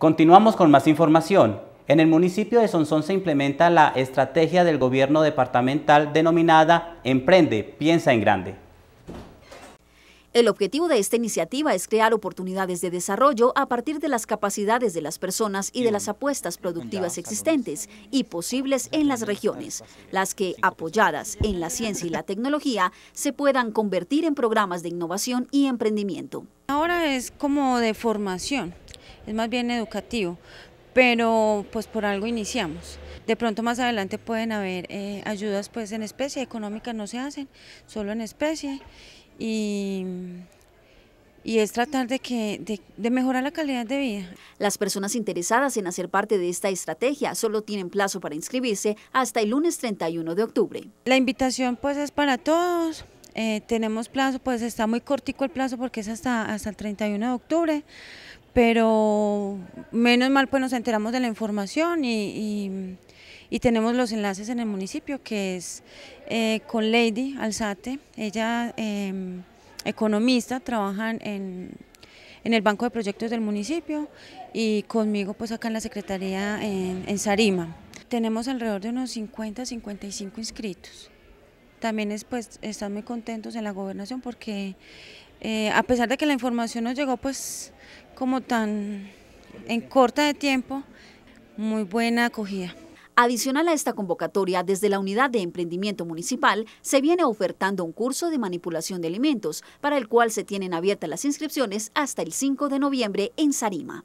Continuamos con más información. En el municipio de Sonsón se implementa la estrategia del gobierno departamental denominada Emprende, piensa en grande. El objetivo de esta iniciativa es crear oportunidades de desarrollo a partir de las capacidades de las personas y de las apuestas productivas existentes y posibles en las regiones, las que, apoyadas en la ciencia y la tecnología, se puedan convertir en programas de innovación y emprendimiento. Ahora es como de formación, es más bien educativo, pero pues por algo iniciamos. De pronto más adelante pueden haber eh, ayudas pues en especie, económicas no se hacen, solo en especie y es tratar de, que, de, mejorar la calidad de vida. Las personas interesadas en hacer parte de esta estrategia solo tienen plazo para inscribirse hasta el lunes 31 de octubre. La invitación pues es para todos. Eh, tenemos plazo, pues está muy cortico el plazo porque es hasta, hasta el 31 de octubre, pero menos mal pues nos enteramos de la información y, y, tenemos los enlaces en el municipio que es eh, con Lady Alzate, ella em, economista, trabaja en, en, el Banco de Proyectos del municipio y conmigo pues acá en la Secretaría en, Sarima. Tenemos alrededor de unos 50, 55 inscritos también es, pues, están muy contentos en la gobernación porque eh, a pesar de que la información nos llegó pues como tan en corta de tiempo, muy buena acogida. Adicional a esta convocatoria, desde la Unidad de Emprendimiento Municipal se viene ofertando un curso de manipulación de alimentos, para el cual se tienen abiertas las inscripciones hasta el 5 de noviembre en Sarima.